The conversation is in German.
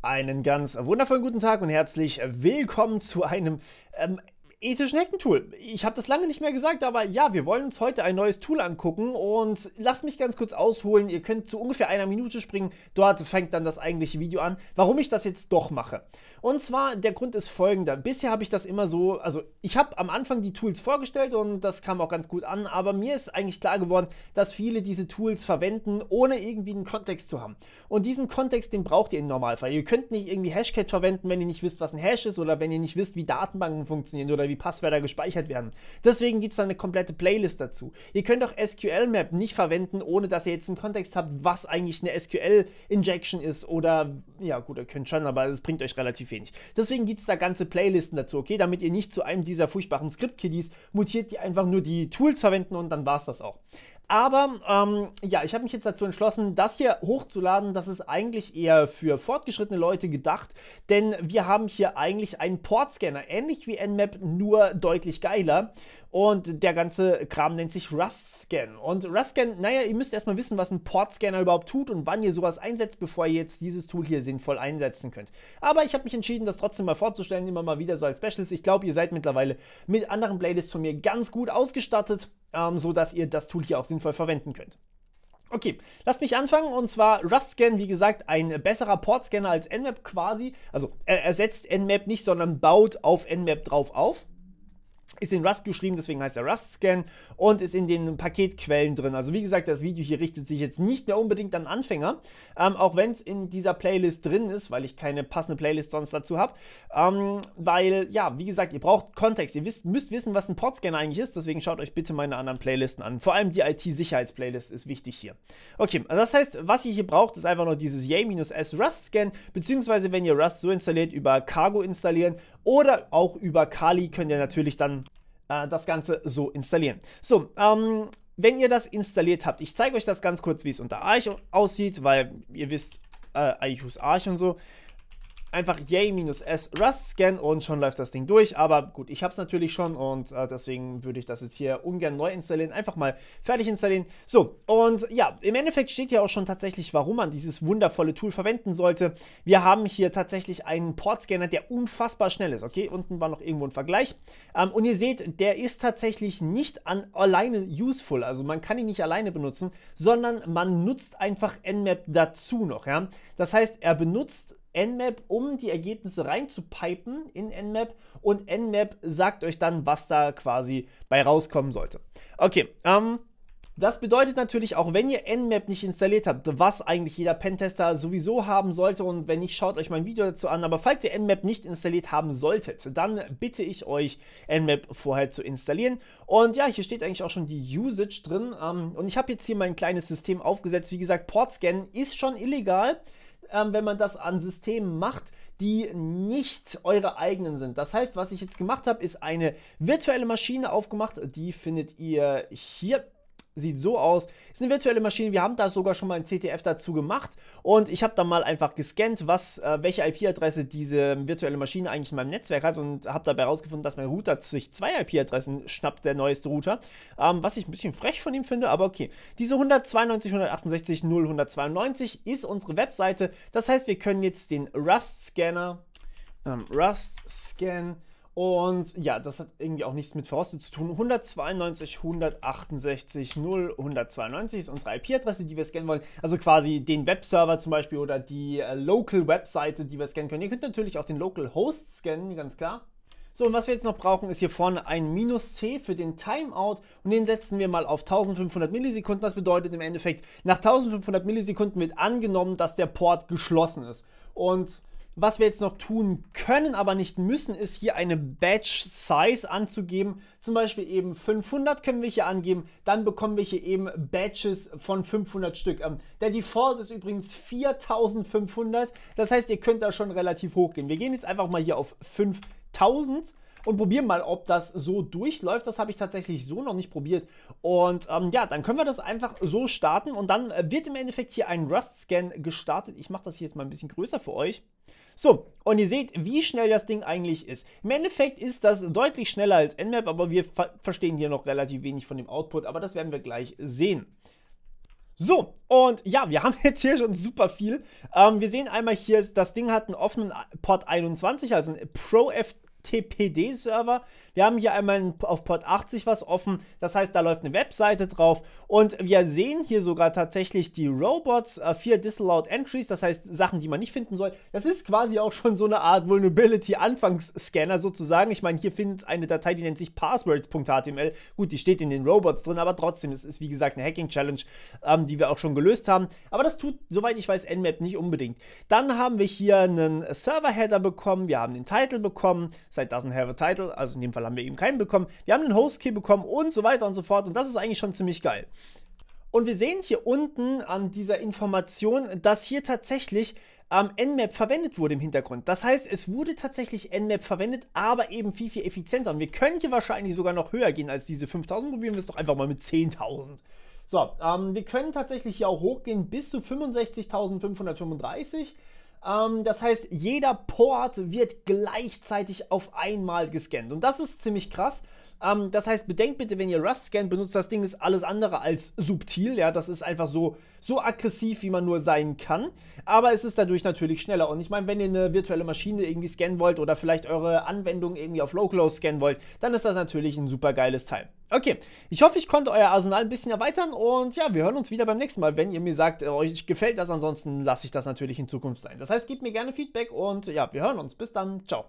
Einen ganz wundervollen guten Tag und herzlich willkommen zu einem ähm, Ethisch Hackentool. Ich habe das lange nicht mehr gesagt, aber ja, wir wollen uns heute ein neues Tool angucken und lasst mich ganz kurz ausholen. Ihr könnt zu ungefähr einer Minute springen. Dort fängt dann das eigentliche Video an, warum ich das jetzt doch mache. Und zwar, der Grund ist folgender. Bisher habe ich das immer so, also ich habe am Anfang die Tools vorgestellt und das kam auch ganz gut an, aber mir ist eigentlich klar geworden, dass viele diese Tools verwenden, ohne irgendwie einen Kontext zu haben. Und diesen Kontext, den braucht ihr im Normalfall. Ihr könnt nicht irgendwie Hashcat verwenden, wenn ihr nicht wisst, was ein Hash ist oder wenn ihr nicht wisst, wie Datenbanken funktionieren oder oder wie Passwörter gespeichert werden. Deswegen gibt es da eine komplette Playlist dazu. Ihr könnt auch SQL-Map nicht verwenden, ohne dass ihr jetzt einen Kontext habt, was eigentlich eine SQL-Injection ist oder, ja gut, ihr könnt schon, aber es bringt euch relativ wenig. Deswegen gibt es da ganze Playlisten dazu, okay, damit ihr nicht zu einem dieser furchtbaren Script-Kiddies mutiert, die einfach nur die Tools verwenden und dann war es das auch. Aber ähm, ja, ich habe mich jetzt dazu entschlossen, das hier hochzuladen. Das ist eigentlich eher für fortgeschrittene Leute gedacht, denn wir haben hier eigentlich einen Portscanner, ähnlich wie Nmap, nur deutlich geiler. Und der ganze Kram nennt sich Rust-Scan. Und Rust-Scan, naja, ihr müsst erstmal wissen, was ein Port-Scanner überhaupt tut und wann ihr sowas einsetzt, bevor ihr jetzt dieses Tool hier sinnvoll einsetzen könnt. Aber ich habe mich entschieden, das trotzdem mal vorzustellen, immer mal wieder so als Specials. Ich glaube, ihr seid mittlerweile mit anderen Playlists von mir ganz gut ausgestattet, ähm, sodass ihr das Tool hier auch sinnvoll verwenden könnt. Okay, lasst mich anfangen und zwar RustScan, wie gesagt, ein besserer Portscanner als Nmap quasi. Also er ersetzt Nmap nicht, sondern baut auf Nmap drauf auf. Ist in Rust geschrieben, deswegen heißt er Rust-Scan und ist in den Paketquellen drin. Also wie gesagt, das Video hier richtet sich jetzt nicht mehr unbedingt an Anfänger, ähm, auch wenn es in dieser Playlist drin ist, weil ich keine passende Playlist sonst dazu habe. Ähm, weil, ja, wie gesagt, ihr braucht Kontext. Ihr wisst, müsst wissen, was ein Portscanner eigentlich ist, deswegen schaut euch bitte meine anderen Playlisten an. Vor allem die IT-Sicherheits-Playlist ist wichtig hier. Okay, also das heißt, was ihr hier braucht, ist einfach nur dieses Yay-S Rust-Scan, beziehungsweise wenn ihr Rust so installiert, über Cargo installieren oder auch über Kali könnt ihr natürlich dann äh, das Ganze so installieren. So, ähm, wenn ihr das installiert habt, ich zeige euch das ganz kurz, wie es unter Arch aussieht, weil ihr wisst, äh, IQs Arch und so einfach yay-s rust scan und schon läuft das Ding durch. Aber gut, ich habe es natürlich schon und äh, deswegen würde ich das jetzt hier ungern neu installieren. Einfach mal fertig installieren. So, und ja, im Endeffekt steht ja auch schon tatsächlich, warum man dieses wundervolle Tool verwenden sollte. Wir haben hier tatsächlich einen Portscanner, der unfassbar schnell ist. Okay, unten war noch irgendwo ein Vergleich. Ähm, und ihr seht, der ist tatsächlich nicht an, alleine useful. Also man kann ihn nicht alleine benutzen, sondern man nutzt einfach Nmap dazu noch. Ja? Das heißt, er benutzt Nmap, um die Ergebnisse reinzupipen in Nmap und Nmap sagt euch dann, was da quasi bei rauskommen sollte. Okay, ähm, das bedeutet natürlich auch, wenn ihr Nmap nicht installiert habt, was eigentlich jeder Pentester sowieso haben sollte und wenn nicht, schaut euch mein Video dazu an, aber falls ihr Nmap nicht installiert haben solltet, dann bitte ich euch, Nmap vorher zu installieren. Und ja, hier steht eigentlich auch schon die Usage drin ähm, und ich habe jetzt hier mein kleines System aufgesetzt. Wie gesagt, Portscan ist schon illegal, ähm, wenn man das an Systemen macht, die nicht eure eigenen sind. Das heißt, was ich jetzt gemacht habe, ist eine virtuelle Maschine aufgemacht. Die findet ihr hier sieht so aus. Ist eine virtuelle Maschine. Wir haben da sogar schon mal ein CTF dazu gemacht. Und ich habe dann mal einfach gescannt, was, äh, welche IP-Adresse diese virtuelle Maschine eigentlich in meinem Netzwerk hat. Und habe dabei herausgefunden, dass mein Router sich zwei IP-Adressen schnappt, der neueste Router. Ähm, was ich ein bisschen frech von ihm finde, aber okay. Diese 192.168.0.192 ist unsere Webseite. Das heißt, wir können jetzt den Rust-Scanner, ähm, Rust-Scan, und ja, das hat irgendwie auch nichts mit Verrostet zu tun. 192, 168, 0, 192 ist unsere IP-Adresse, die wir scannen wollen. Also quasi den Webserver zum Beispiel oder die äh, Local-Webseite, die wir scannen können. Ihr könnt natürlich auch den Local-Host scannen, ganz klar. So, und was wir jetzt noch brauchen, ist hier vorne ein minus T für den Timeout und den setzen wir mal auf 1500 Millisekunden. Das bedeutet im Endeffekt, nach 1500 Millisekunden wird angenommen, dass der Port geschlossen ist. Und was wir jetzt noch tun können, aber nicht müssen, ist hier eine Batch Size anzugeben. Zum Beispiel eben 500 können wir hier angeben. Dann bekommen wir hier eben Batches von 500 Stück. Ähm, der Default ist übrigens 4500. Das heißt, ihr könnt da schon relativ hoch gehen. Wir gehen jetzt einfach mal hier auf 5000 und probieren mal, ob das so durchläuft. Das habe ich tatsächlich so noch nicht probiert. Und ähm, ja, dann können wir das einfach so starten und dann äh, wird im Endeffekt hier ein Rust-Scan gestartet. Ich mache das hier jetzt mal ein bisschen größer für euch. So, und ihr seht, wie schnell das Ding eigentlich ist. Im Endeffekt ist das deutlich schneller als Nmap, aber wir ver verstehen hier noch relativ wenig von dem Output, aber das werden wir gleich sehen. So, und ja, wir haben jetzt hier schon super viel. Ähm, wir sehen einmal hier, das Ding hat einen offenen Port 21, also einen Pro F TPD-Server. Wir haben hier einmal auf Port 80 was offen, das heißt, da läuft eine Webseite drauf und wir sehen hier sogar tatsächlich die Robots, äh, vier Disallowed Entries, das heißt Sachen, die man nicht finden soll. Das ist quasi auch schon so eine Art Vulnerability-Anfangsscanner sozusagen. Ich meine, hier findet eine Datei, die nennt sich passwords.html. Gut, die steht in den Robots drin, aber trotzdem, es ist wie gesagt eine Hacking-Challenge, ähm, die wir auch schon gelöst haben. Aber das tut, soweit ich weiß, Nmap nicht unbedingt. Dann haben wir hier einen Server-Header bekommen, wir haben den Title bekommen, Site doesn't have a title, also in dem Fall haben wir eben keinen bekommen. Wir haben einen Host Key bekommen und so weiter und so fort und das ist eigentlich schon ziemlich geil. Und wir sehen hier unten an dieser Information, dass hier tatsächlich ähm, Nmap verwendet wurde im Hintergrund. Das heißt, es wurde tatsächlich Nmap verwendet, aber eben viel, viel effizienter. Und wir können hier wahrscheinlich sogar noch höher gehen als diese 5000. Probieren wir es doch einfach mal mit 10.000. So, ähm, wir können tatsächlich hier auch hochgehen bis zu 65.535. Ähm, das heißt, jeder Port wird gleichzeitig auf einmal gescannt. Und das ist ziemlich krass. Ähm, das heißt, bedenkt bitte, wenn ihr Rust-Scan benutzt, das Ding ist alles andere als subtil. Ja, das ist einfach so, so aggressiv, wie man nur sein kann. Aber es ist dadurch natürlich schneller. Und ich meine, wenn ihr eine virtuelle Maschine irgendwie scannen wollt oder vielleicht eure Anwendung irgendwie auf low scannen wollt, dann ist das natürlich ein super geiles Teil. Okay, ich hoffe, ich konnte euer Arsenal ein bisschen erweitern und ja, wir hören uns wieder beim nächsten Mal, wenn ihr mir sagt, äh, euch gefällt das, ansonsten lasse ich das natürlich in Zukunft sein. Das heißt, gebt mir gerne Feedback und ja, wir hören uns. Bis dann, ciao.